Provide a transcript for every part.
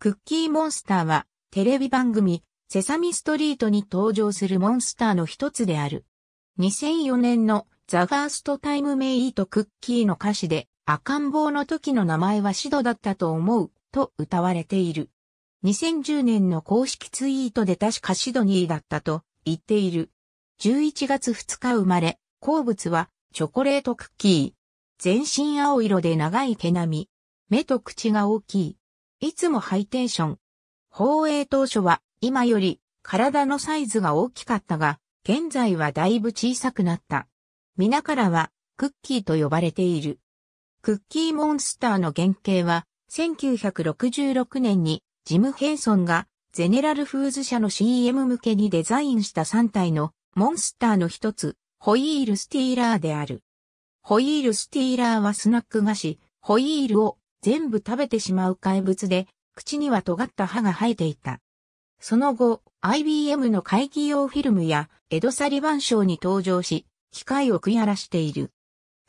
クッキーモンスターは、テレビ番組、セサミストリートに登場するモンスターの一つである。2004年のザ・ファースト・タイム・メイ・イート・クッキーの歌詞で赤ん坊の時の名前はシドだったと思うと歌われている。2010年の公式ツイートで確かシドニーだったと言っている。11月2日生まれ、好物はチョコレートクッキー。全身青色で長い毛並み。目と口が大きい。いつもハイテンション。放映当初は今より体のサイズが大きかったが、現在はだいぶ小さくなった。皆からはクッキーと呼ばれている。クッキーモンスターの原型は、1966年にジム・ヘイソンがゼネラルフーズ社の CM 向けにデザインした3体のモンスターの一つ、ホイールスティーラーである。ホイールスティーラーはスナック菓子、ホイールを全部食べてしまう怪物で、口には尖った歯が生えていた。その後、IBM の会議用フィルムやエド・サリバン賞に登場し、機械を食い荒らしている。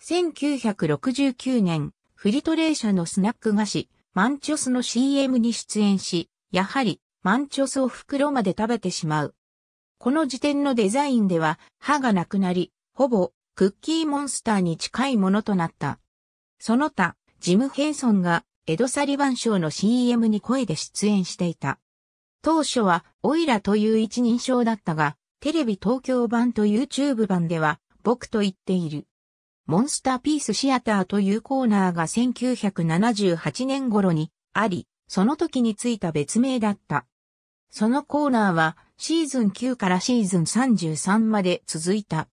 1969年、フリトレー社のスナック菓子、マンチョスの CM に出演し、やはり、マンチョスを袋まで食べてしまう。この時点のデザインでは、歯がなくなり、ほぼ、クッキーモンスターに近いものとなった。その他、ジム・ヘイソンがエド・サリバン賞の CM に声で出演していた。当初はオイラという一人称だったが、テレビ東京版と YouTube 版では僕と言っている。モンスターピースシアターというコーナーが1978年頃にあり、その時についた別名だった。そのコーナーはシーズン9からシーズン33まで続いた。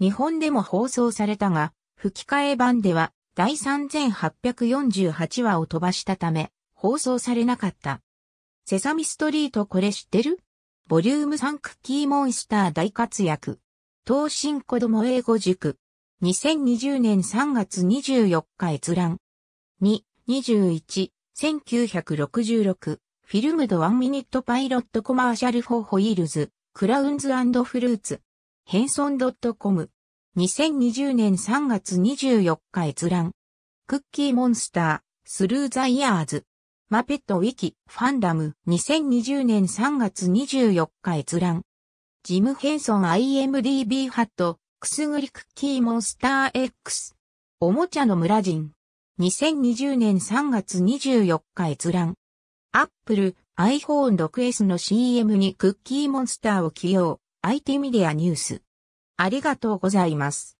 日本でも放送されたが、吹き替え版では第3848話を飛ばしたため、放送されなかった。セサミストリートこれ知ってるボリューム3クッキーモンスター大活躍。東進子供英語塾。2020年3月24日閲覧。2、21、1966。フィルムドワンミニットパイロットコマーシャルフォーホイールズ、クラウンズフルーツ。ヘンソン .com。2020年3月24日閲覧。クッキーモンスター、スルーザイヤーズ。マペットウィキ、ファンダム、2020年3月24日閲覧。ジム・ヘンソン IMDB ハット、くすぐりクッキーモンスター X。おもちゃの村人。2020年3月24日閲覧。アップル、iPhone 6S の CM にクッキーモンスターを起用。IT メディアニュース。ありがとうございます。